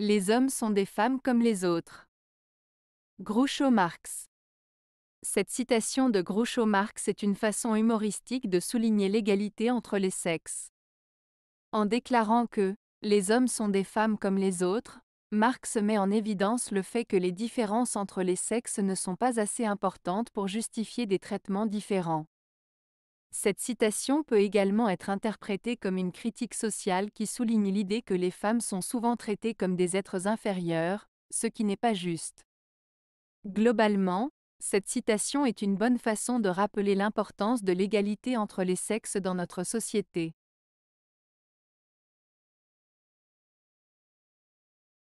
Les hommes sont des femmes comme les autres. Groucho Marx. Cette citation de Groucho Marx est une façon humoristique de souligner l'égalité entre les sexes. En déclarant que les hommes sont des femmes comme les autres, Marx met en évidence le fait que les différences entre les sexes ne sont pas assez importantes pour justifier des traitements différents. Cette citation peut également être interprétée comme une critique sociale qui souligne l'idée que les femmes sont souvent traitées comme des êtres inférieurs, ce qui n'est pas juste. Globalement, cette citation est une bonne façon de rappeler l'importance de l'égalité entre les sexes dans notre société.